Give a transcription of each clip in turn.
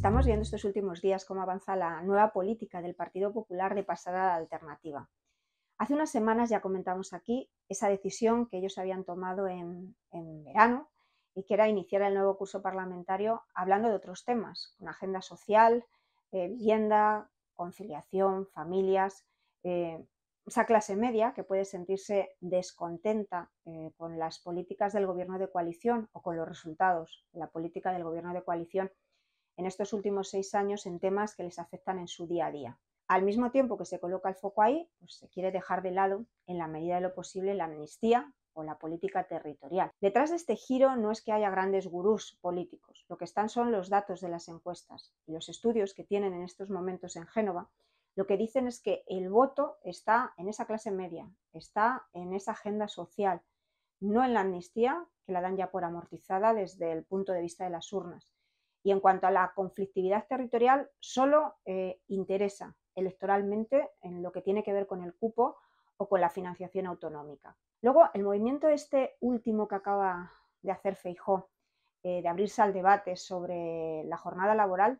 Estamos viendo estos últimos días cómo avanza la nueva política del Partido Popular de pasar a la alternativa. Hace unas semanas ya comentamos aquí esa decisión que ellos habían tomado en, verano y que era iniciar el nuevo curso parlamentario hablando de otros temas, con agenda social, eh, vivienda, conciliación, familias, eh, esa clase media que puede sentirse descontenta eh, con las políticas del gobierno de coalición o con los resultados de la política del gobierno de coalición en estos últimos seis años en temas que les afectan en su día a día. Al mismo tiempo que se coloca el foco ahí, pues se quiere dejar de lado, en la medida de lo posible, la amnistía o la política territorial. Detrás de este giro no es que haya grandes gurús políticos, lo que están son los datos de las encuestas y los estudios que tienen en estos momentos en Génova. Lo que dicen es que el voto está en esa clase media, está en esa agenda social, no en la amnistía, que la dan ya por amortizada desde el punto de vista de las urnas. Y en cuanto a la conflictividad territorial, solo eh, interesa electoralmente en lo que tiene que ver con el cupo o con la financiación autonómica. Luego, el movimiento este último que acaba de hacer Feijó, eh, de abrirse al debate sobre la jornada laboral,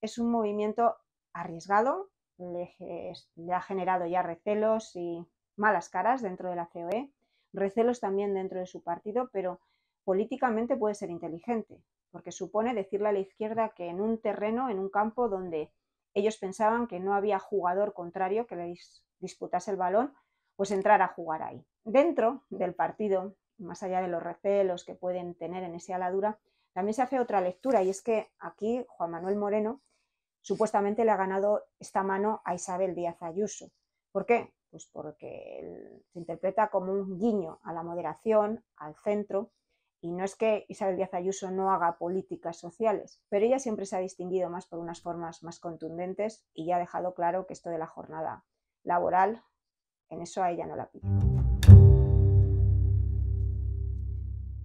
es un movimiento arriesgado, le ha generado ya recelos y malas caras dentro de la COE, recelos también dentro de su partido, pero políticamente puede ser inteligente porque supone decirle a la izquierda que en un terreno, en un campo donde ellos pensaban que no había jugador contrario que les disputase el balón, pues entrar a jugar ahí. Dentro del partido, más allá de los recelos que pueden tener en ese aladura, también se hace otra lectura y es que aquí Juan Manuel Moreno supuestamente le ha ganado esta mano a Isabel Díaz Ayuso. ¿Por qué? Pues porque se interpreta como un guiño a la moderación, al centro y no es que Isabel Díaz Ayuso no haga políticas sociales, pero ella siempre se ha distinguido más por unas formas más contundentes y ya ha dejado claro que esto de la jornada laboral, en eso a ella no la pide.